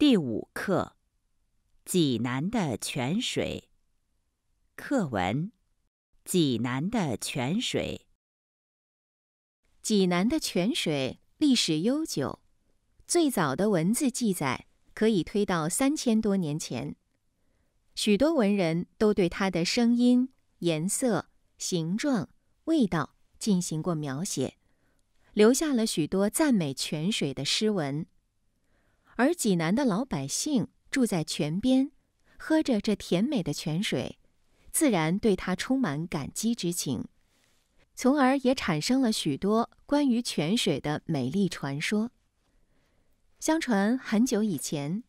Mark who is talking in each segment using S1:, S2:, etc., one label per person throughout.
S1: 第五课《济南的泉水》课文《济南的泉水》。济南的泉水历史悠久，最早的文字记载可以推到三千多年前。许多文人都对它的声音、颜色、形状、味道进行过描写，留下了许多赞美泉水的诗文。而济南的老百姓住在泉边，喝着这甜美的泉水，自然对它充满感激之情，从而也产生了许多关于泉水的美丽传说。相传很久以前，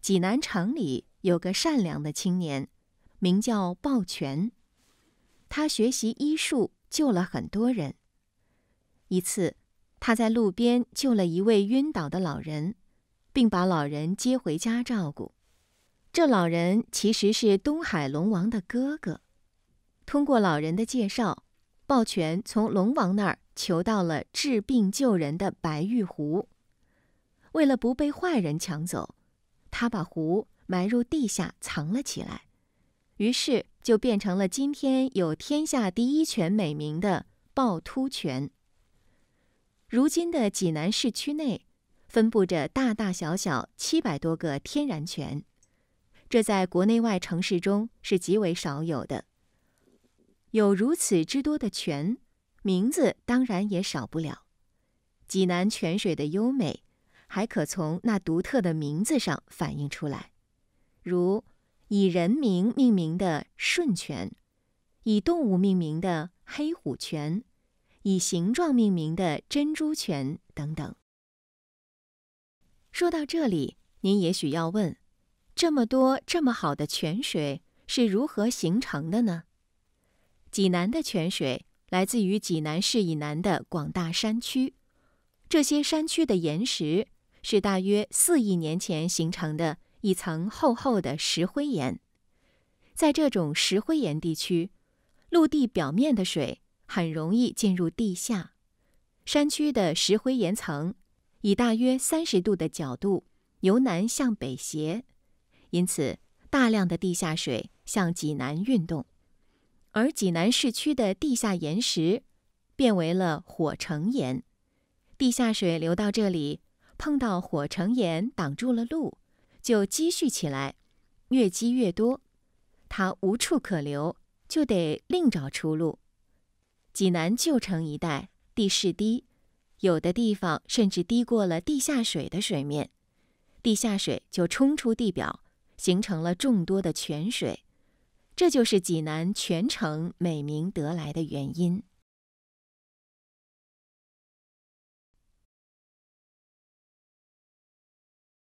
S1: 济南城里有个善良的青年，名叫鲍泉，他学习医术，救了很多人。一次，他在路边救了一位晕倒的老人。并把老人接回家照顾。这老人其实是东海龙王的哥哥。通过老人的介绍，抱泉从龙王那儿求到了治病救人的白玉壶。为了不被坏人抢走，他把壶埋入地下藏了起来。于是就变成了今天有“天下第一泉”美名的趵突泉。如今的济南市区内。分布着大大小小七百多个天然泉，这在国内外城市中是极为少有的。有如此之多的泉，名字当然也少不了。济南泉水的优美，还可从那独特的名字上反映出来，如以人名命名的顺泉，以动物命名的黑虎泉，以形状命名的珍珠泉等等。说到这里，您也许要问：这么多这么好的泉水是如何形成的呢？济南的泉水来自于济南市以南的广大山区，这些山区的岩石是大约四亿年前形成的一层厚厚的石灰岩。在这种石灰岩地区，陆地表面的水很容易进入地下，山区的石灰岩层。以大约三十度的角度由南向北斜，因此大量的地下水向济南运动，而济南市区的地下岩石变为了火成岩。地下水流到这里，碰到火成岩挡住了路，就积蓄起来，越积越多，它无处可流，就得另找出路。济南旧城一带地势低。有的地方甚至低过了地下水的水面，地下水就冲出地表，形成了众多的泉水，这就是济南泉城美名得来的原因。